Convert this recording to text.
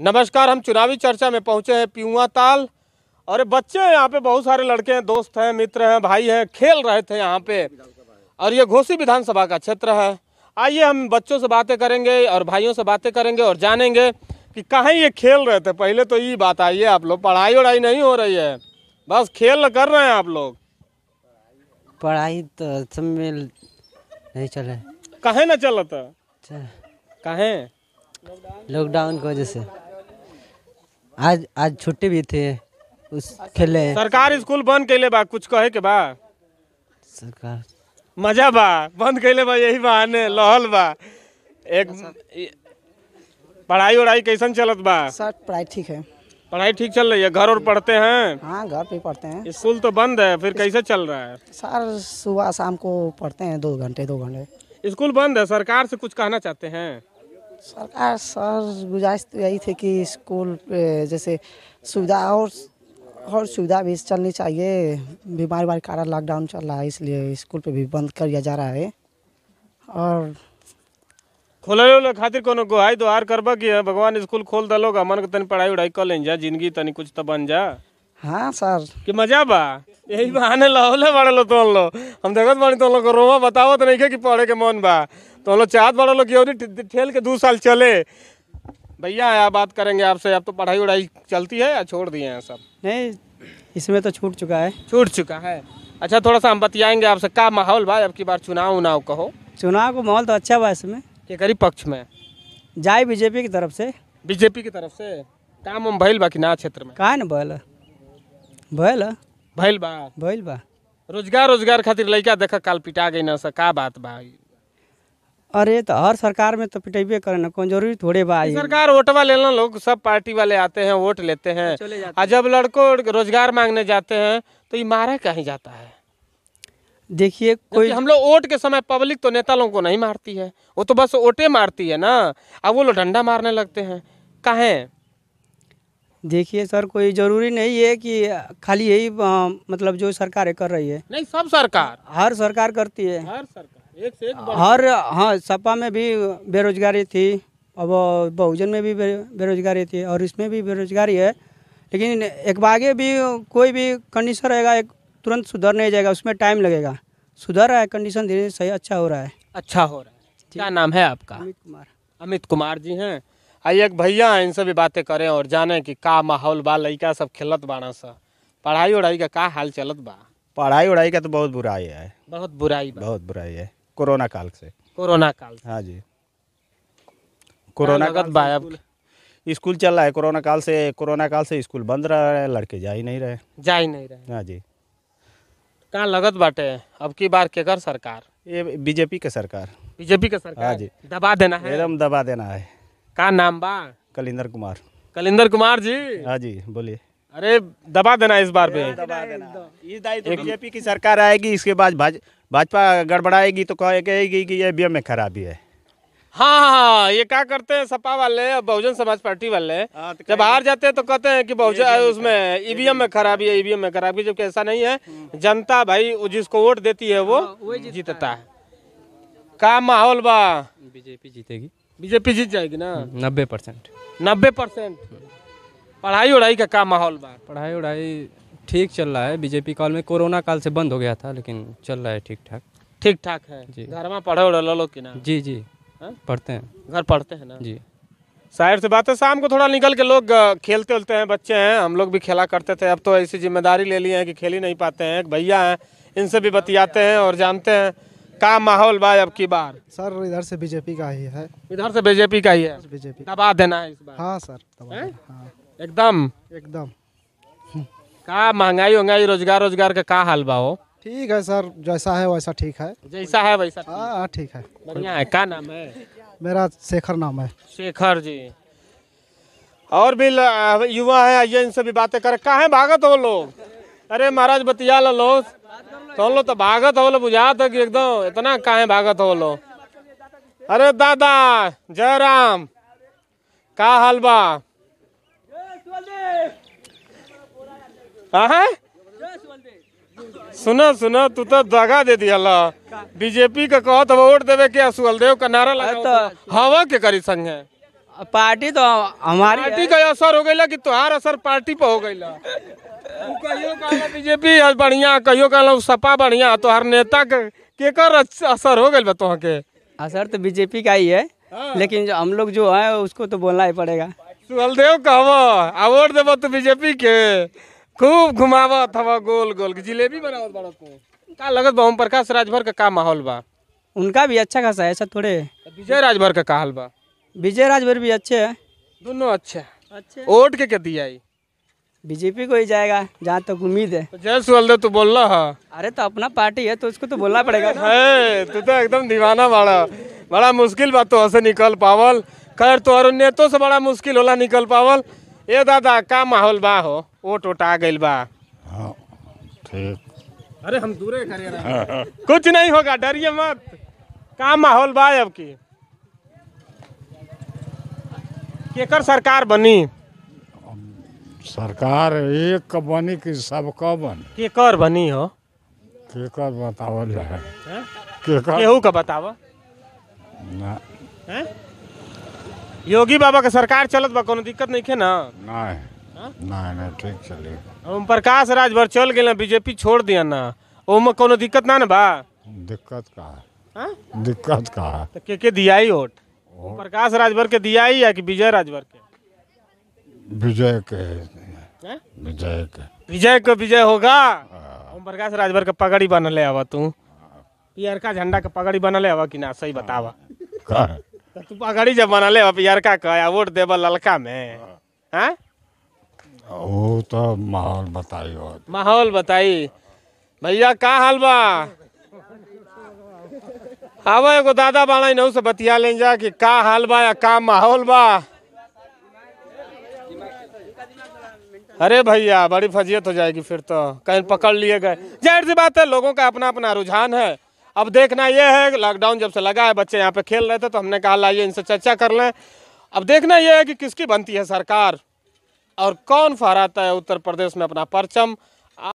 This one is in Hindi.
नमस्कार हम चुनावी चर्चा में पहुंचे हैं पियुआ ताल और बच्चे हैं यहाँ पे बहुत सारे लड़के हैं दोस्त हैं मित्र हैं भाई हैं खेल रहे थे यहाँ पे और ये घोसी विधानसभा का क्षेत्र है आइए हम बच्चों से बातें करेंगे और भाइयों से बातें करेंगे और जानेंगे कि कहाँ ये खेल रहे थे पहले तो ये बात आइए आप लोग पढ़ाई वढ़ाई नहीं हो रही है बस खेल कर रहे हैं आप लोग पढ़ाई तो चल में नहीं चले चल ना था कहे लॉकडाउन की वजह से आज आज छुट्टी भी थे उस खेले सरकार स्कूल बंद कैले बा कुछ कहे के बा सरकार मजा बा बंद कैले बा यही बहाने लहल बा एक अच्छा। पढ़ाई उड़ाई कैसन चलत बा सर पढ़ाई ठीक है पढ़ाई ठीक चल रही है घर और पढ़ते हैं हाँ घर पे पढ़ते हैं स्कूल तो बंद है फिर कैसे चल रहा है सर सुबह शाम को पढ़ते हैं दो घंटे दो घंटे स्कूल बंद है सरकार से कुछ कहना चाहते हैं सरकार सर गुजारिश तो यही थी कि स्कूल जैसे सुविधा और और सुविधा भी चलनी चाहिए बीमारी बार कारण लॉकडाउन चल रहा है इसलिए स्कूल पे भी बंद कर दिया जा रहा है और खोले उ खातिर को गुहाई दुआर करबा कि भगवान स्कूल खोल दलोगा मन के तनी पढ़ाई उढ़ाई कर लें जा जिंदगी तनी कुछ तो बन जा हाँ सर कि मजा बा यही बहाने लहौले बाड़े लो तुम लोग हम देखत बड़ी तुम लोग को रोवा बतावत नहीं के कि पढ़े के मन बा तो लोग चाहत बाड़े लो कि ठेल के दो साल चले भैया आप बात करेंगे आपसे अब आप तो पढ़ाई उड़ाई चलती है या छोड़ दिए हैं सब नहीं इसमें तो छूट चुका है छूट चुका है अच्छा थोड़ा सा हम बतियाएंगे आपसे का माहौल भाई अब की बार चुनाव उनाव कहो चुनाव का माहौल तो अच्छा बा इसमें के करीब पक्ष में जाए बीजेपी की तरफ से बीजेपी की तरफ से काम हम भैल बा कि ना क्षेत्र में कहा ना बोला भइल बा बा रोजगार रोजगार खातिर लड़का देख काल पिटा गई ना का बात बा अरे तो हर सरकार में तो पिटेबे करे ना कौन जरूरी थोड़े भाई सरकार वोटवा लेना लोग सब पार्टी वाले आते हैं वोट लेते हैं और जब लड़कों रोजगार मांगने जाते हैं तो ये मारा कहीं जाता है देखिए कोई हम लोग वोट के समय पब्लिक तो नेता लोगों को नहीं मारती है वो तो बस वोटे मारती है ना अब वो लोग डंडा मारने लगते हैं कहें देखिए सर कोई ज़रूरी नहीं है कि खाली यही मतलब जो सरकार कर रही है नहीं सब सरकार हर सरकार करती है हर सरकार एक से एक हर हाँ सपा में भी बेरोजगारी थी अब बहुजन में भी बेरोजगारी थी और इसमें भी बेरोजगारी है लेकिन एक बागे भी कोई भी कंडीशन रहेगा एक तुरंत सुधर नहीं जाएगा उसमें टाइम लगेगा सुधर रहा है कंडीशन धीरे सही अच्छा हो रहा है अच्छा हो रहा है क्या नाम है आपका अमित कुमार अमित कुमार जी हैं आई एक भैया हैं इनसे भी बातें करें और जाने कि का माहौल बा लड़का सब खेलत बाड़ा सा पढ़ाई उढ़ाई का का हाल चलत बा पढ़ाई उढ़ाई का तो बहुत बुराई है बहुत बुराई बा। बहुत बुराई है कोरोना काल से कोरोना काल हाँ जी कोरोना काल बा स्कूल चल रहा है कोरोना काल से कोरोना काल से स्कूल बंद रह रहा है लड़के जा ही नहीं रहे जा ही नहीं रहे हाँ जी कहाँ लगत बाटे अब की बार केकर सरकार ये बीजेपी के सरकार बीजेपी के सरकार हाँ जी दबा देना है एकदम दबा देना है का नाम बा कलिंदर कुमार कलिंदर कुमार जी हाँ जी बोलिए अरे दबा देना इस बार पे दबा देना इस तो बीजेपी की सरकार आएगी इसके बाद भाजपा गड़बड़ाएगी तो कहेगी कि ये बी में खराबी है हाँ, हाँ हाँ ये क्या करते हैं सपा वाले और बहुजन समाज पार्टी वाले हाँ, तो जब हार जाते हैं तो कहते हैं कि बहुजन उसमें ईवीएम में खराबी है ईवीएम में खराबी जबकि ऐसा नहीं है हम्म। जनता भाई जिसको वोट देती है वो हाँ, जीतता है का माहौल बा बीजेपी जीतेगी बीजेपी जीत जाएगी ना नब्बे परसेंट नब्बे परसेंट पढ़ाई उढ़ाई का क्या माहौल बा पढ़ाई उढ़ाई ठीक चल रहा है बीजेपी काल में कोरोना काल से बंद हो गया था लेकिन चल रहा है ठीक ठाक ठीक ठाक है जी घर में पढ़े उड़े लो कि ना जी जी हा? पढ़ते हैं घर पढ़ते हैं ना जी शायर से बात है शाम को थोड़ा निकल के लोग खेलते उलते हैं बच्चे हैं हम लोग भी खेला करते थे अब तो ऐसी जिम्मेदारी ले लिए हैं कि खेल ही नहीं पाते हैं भैया हैं इनसे भी बतियाते हैं और जानते हैं का माहौल बा अब की बार सर इधर से बीजेपी का ही है इधर से बीजेपी का ही है बीजेपी दबा देना है इस बार हाँ सर दबा हाँ। एकदम एकदम का महंगाई वहंगाई रोजगार रोजगार का का हाल बा हो ठीक है सर जैसा है वैसा ठीक है जैसा है वैसा हाँ, हाँ ठीक है बढ़िया है का नाम है मेरा शेखर नाम है शेखर जी और भी युवा है आइए इनसे भी बातें कर कहा है भागत हो लोग अरे महाराज बतिया लो तो तो भागत हो लो बुझात हो कि एकदम इतना काहे भागत हो लो अरे दादा जय राम का हाल बा सुनो सुनो तू तो दगा दे दिया बीजेपी का कहत वोट देवे के असुअल का नारा लगा तो- तो। हवा के करी संगे पार्टी तो हमारी पार्टी का असर हो गई कि तुहार असर पार्टी पर हो गई कहियो कहला बीजेपी बढ़िया कहियो कहला सपा बढ़िया तो हर नेता के केकर असर हो गई बा के असर तो बीजेपी का ही है हाँ। लेकिन जो हम लोग जो है उसको तो बोलना ही पड़ेगा सुहलदेव कहब आ वोट देव तो बीजेपी के खूब घुमावत हवा गोल गोल जिलेबी बनावत बड़ा का लगत ओम प्रकाश राजभर का का माहौल बा उनका भी अच्छा खासा है ऐसा थोड़े विजय राजभर का का हाल बा विजय राजभर भी अच्छे है दोनों अच्छे हैं अच्छे वोट के क्या दिया बीजेपी को ही जाएगा जहाँ तक उम्मीद है तो जय सुल तू बोल रहा अरे तो अपना पार्टी है तो उसको तो बोलना पड़ेगा है तू तो एकदम दीवाना बड़ा बड़ा मुश्किल बात तो ऐसे निकल पावल खैर तो और नेतो से बड़ा मुश्किल होला निकल पावल ए दादा का माहौल बा हो वोट वोट आ गई बा हाँ, अरे हम दूर कुछ नहीं होगा डरिए मत का माहौल बा अब की केकर सरकार बनी सरकार एक बनी कि सबका बन केकर बनी हो केकर बतावल है केकर केहू का बताओ ना हैं? योगी बाबा के सरकार चलत बा कोनो दिक्कत नहीं है ना नहीं हाँ? ना ना ठीक चले ओम प्रकाश राज भर चल गए बीजेपी छोड़ दिया ना ओम कोनो दिक्कत ना ना बा दिक्कत का है? हाँ? दिक्कत का है? तो के के दिया ही वोट प्रकाश राजभर के दिया ही है कि विजय राजभर के विजय के विजय के विजय को विजय होगा हाँ। ओम प्रकाश राजभर के पगड़ी बन ले आवा तू हाँ। पियर का झंडा के पगड़ी बन ले आवा कि ना सही हाँ। बतावा तो तू पगड़ी जब बनले आवा पियर का या वोट देबा ललका में हैं वो तो माहौल बताई माहौल बताई भैया का हाल बा अब एगो दादा बाड़ा इनहू से बतिया ले जा कि का हाल बा या का माहौल बा अरे भैया बड़ी फजीयत हो जाएगी फिर तो कहीं पकड़ लिए गए जाहिर सी बात है लोगों का अपना अपना रुझान है अब देखना यह है लॉकडाउन जब से लगा है बच्चे यहाँ पे खेल रहे थे तो हमने कहा लाइए इनसे चर्चा कर लें अब देखना यह है कि किसकी बनती है सरकार और कौन फहराता है उत्तर प्रदेश में अपना परचम